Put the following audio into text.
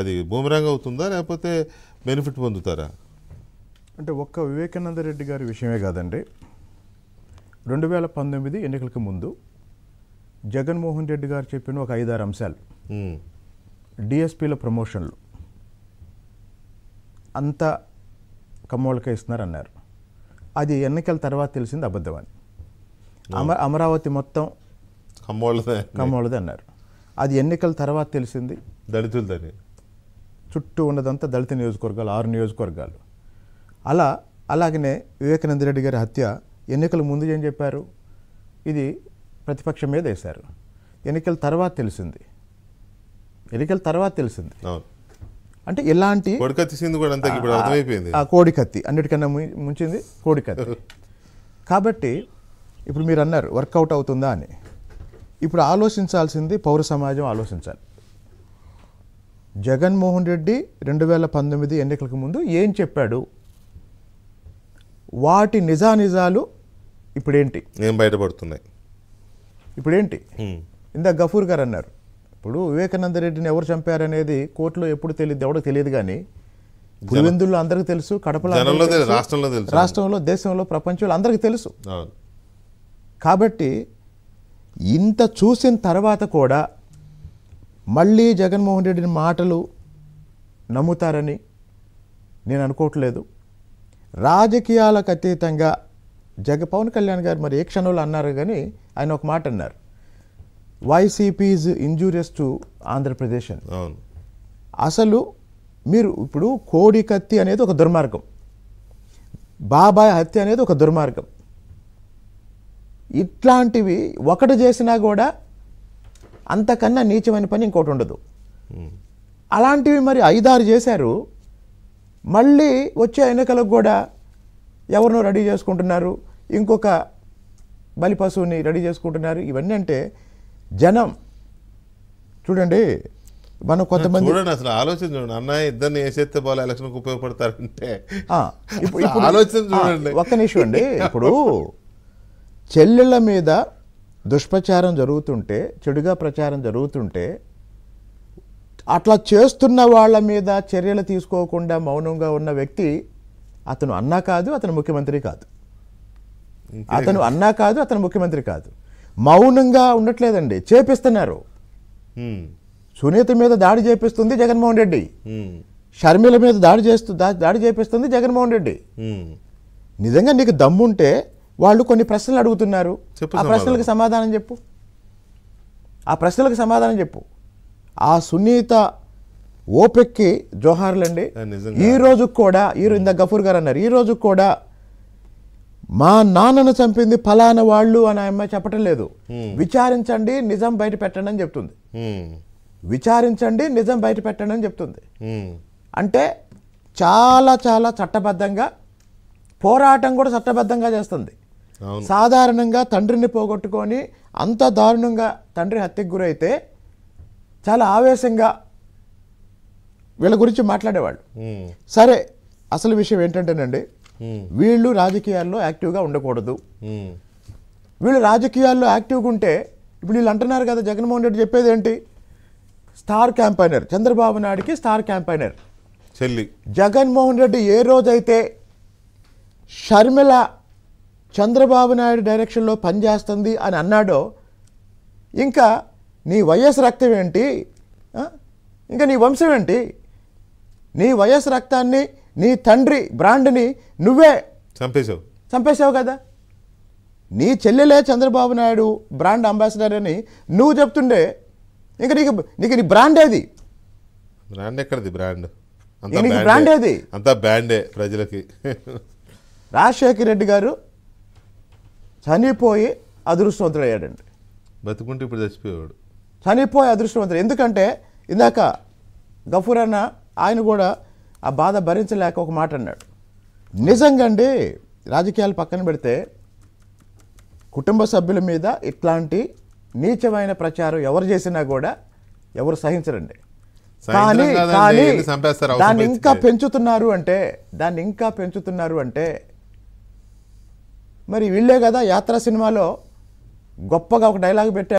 అది బూమరాంగ్ అవుతుందా లేకపోతే బెనిఫిట్ పొందుతారా అంటే ఒక్క వివేకానంద రెడ్డి గారి విషయమే కాదండి రెండు వేల పంతొమ్మిది ఎన్నికలకు ముందు జగన్మోహన్ రెడ్డి గారు చెప్పిన ఒక ఐదారు అంశాలు డిఎస్పీల ప్రమోషన్లు అంతా కమ్మోళ్ళకే ఇస్తున్నారన్నారు అది ఎన్నికల తర్వాత తెలిసింది అబద్ధం అని అమ అమరావతి మొత్తం కమ్మోళ్ళదే కమ్మోళ్ళదే అన్నారు అది ఎన్నికల తర్వాత తెలిసింది దళితులదని చుట్టూ ఉన్నదంతా దళిత నియోజకవర్గాలు ఆరు నియోజకవర్గాలు అలా అలాగనే వివేకానంద రెడ్డి గారి హత్య ఎన్నికల ముందు ఏం చెప్పారు ఇది ప్రతిపక్షం మీద వేశారు ఎన్నికల తర్వాత తెలిసింది ఎన్నికల తర్వాత తెలిసింది అంటే ఇలాంటి ఆ కోడికత్తి అన్నిటికన్నా ముంచింది కోడికత్తి కాబట్టి ఇప్పుడు మీరు అన్నారు వర్కౌట్ అవుతుందా అని ఇప్పుడు ఆలోచించాల్సింది పౌర సమాజం ఆలోచించాలి జగన్మోహన్ రెడ్డి రెండు వేల పంతొమ్మిది ఎన్నికలకు ముందు ఏం చెప్పాడు వాటి నిజానిజాలు ఇప్పుడేంటి ఏం బయటపడుతున్నాయి ఇప్పుడేంటి ఇందా గఫూర్ గారు అన్నారు ఇప్పుడు వివేకానంద రెడ్డిని ఎవరు చంపారనేది కోర్టులో ఎప్పుడు తెలియదు ఎవడో తెలియదు కానీ పులివెందుల్లో అందరికీ తెలుసు కడపలో రాష్ట్రంలో తెలుసు రాష్ట్రంలో దేశంలో ప్రపంచంలో అందరికీ తెలుసు కాబట్టి ఇంత చూసిన తర్వాత కూడా మళ్ళీ జగన్మోహన్ రెడ్డిని మాటలు నమ్ముతారని నేను అనుకోవట్లేదు రాజకీయాలకు అతీతంగా జగ పవన్ కళ్యాణ్ గారు మరి ఏ క్షణంలో అన్నారు కానీ ఆయన ఒక మాట అన్నారు YCP is injurious to Andhra Pradesh అని అసలు మీరు ఇప్పుడు కోడి కత్తి అనేది ఒక దుర్మార్గం బాబాయ్ హత్య అనేది ఒక దుర్మార్గం ఇట్లాంటివి ఒకటి చేసినా కూడా అంతకన్నా నీచమైన పని ఇంకోటి ఉండదు అలాంటివి మరి ఐదారు చేశారు మళ్ళీ వచ్చే ఎన్నికలకు కూడా ఎవరినో రెడీ చేసుకుంటున్నారు ఇంకొక పశువుని రెడీ చేసుకుంటున్నారు ఇవన్నీ అంటే జనం చూడండి మనం కొంతమంది అసలు ఆలోచన చూడండి అన్న ఇద్దరిని వేసేస్తే బాగా ఎలక్షన్ ఉపయోగపడతారంటే ఇప్పుడు ఆలోచన చూడండి ఒక్క నిమిషం అండి ఇప్పుడు చెల్లెళ్ళ మీద దుష్ప్రచారం జరుగుతుంటే చెడుగా ప్రచారం జరుగుతుంటే అట్లా చేస్తున్న వాళ్ళ మీద చర్యలు తీసుకోకుండా మౌనంగా ఉన్న వ్యక్తి అతను అన్నా కాదు అతను ముఖ్యమంత్రి కాదు అతను అన్నా కాదు అతను ముఖ్యమంత్రి కాదు మౌనంగా ఉండట్లేదండి చేపిస్తున్నారు సునీత మీద దాడి చేపిస్తుంది జగన్మోహన్ రెడ్డి షర్మిల మీద దాడి చేస్తూ దాడి చేపిస్తుంది జగన్మోహన్ రెడ్డి నిజంగా నీకు దమ్ముంటే వాళ్ళు కొన్ని ప్రశ్నలు అడుగుతున్నారు ఆ ప్రశ్నలకు సమాధానం చెప్పు ఆ ప్రశ్నలకు సమాధానం చెప్పు ఆ సునీత ఓపెక్కి జోహార్లండి ఈ రోజు కూడా ఈరోజు ఇందాక గఫూర్ గారు అన్నారు ఈ కూడా మా నాన్నను చంపింది ఫలాన వాళ్ళు అని అమ్మాయి చెప్పటం లేదు విచారించండి నిజం బయట పెట్టండి అని చెప్తుంది విచారించండి నిజం బయట పెట్టండి అని చెప్తుంది అంటే చాలా చాలా చట్టబద్ధంగా పోరాటం కూడా చట్టబద్ధంగా చేస్తుంది సాధారణంగా తండ్రిని పోగొట్టుకొని అంత దారుణంగా తండ్రి హత్యకు గురైతే చాలా ఆవేశంగా వీళ్ళ గురించి మాట్లాడేవాళ్ళు సరే అసలు విషయం ఏంటంటేనండి వీళ్ళు రాజకీయాల్లో యాక్టివ్గా ఉండకూడదు వీళ్ళు రాజకీయాల్లో యాక్టివ్గా ఉంటే ఇప్పుడు వీళ్ళు అంటున్నారు కదా జగన్మోహన్ రెడ్డి చెప్పేది ఏంటి స్టార్ క్యాంపైనర్ చంద్రబాబు నాయుడికి స్టార్ క్యాంపైనర్ చెల్లి జగన్మోహన్ రెడ్డి ఏ రోజైతే షర్మిల చంద్రబాబు నాయుడు డైరెక్షన్లో పనిచేస్తుంది అని అన్నాడో ఇంకా నీ వయస్సు రక్తం ఏంటి ఇంకా నీ వంశం ఏంటి నీ వయస్సు రక్తాన్ని నీ తండ్రి బ్రాండ్ని నువ్వే చంపేశావు చంపేశావు కదా నీ చెల్లెలే చంద్రబాబు నాయుడు బ్రాండ్ అంబాసిడర్ అని నువ్వు చెప్తుండే ఇంకా నీకు నీకు నీ బ్రాండ్ ఏది బ్రాండ్ ఎక్కడది బ్రాండ్ నీకు బ్రాండ్ ఏది అంతా బ్రాండే ప్రజలకి రాజశేఖర్ రెడ్డి గారు చనిపోయి అయ్యాడండి బతుకుంటే ఇప్పుడు చచ్చిపోయేవాడు చనిపోయి అదృష్టవంతుడు ఎందుకంటే ఇందాక గఫూర్ అన్న ఆయన కూడా ఆ బాధ భరించలేక ఒక మాట అన్నాడు నిజంగా అండి రాజకీయాలు పక్కన పెడితే కుటుంబ సభ్యుల మీద ఇట్లాంటి నీచమైన ప్రచారం ఎవరు చేసినా కూడా ఎవరు సహించరండి కానీ కానీ దాన్ని ఇంకా పెంచుతున్నారు అంటే దాన్ని ఇంకా పెంచుతున్నారు అంటే మరి వీళ్ళే కదా యాత్ర సినిమాలో గొప్పగా ఒక డైలాగ్ పెట్టారు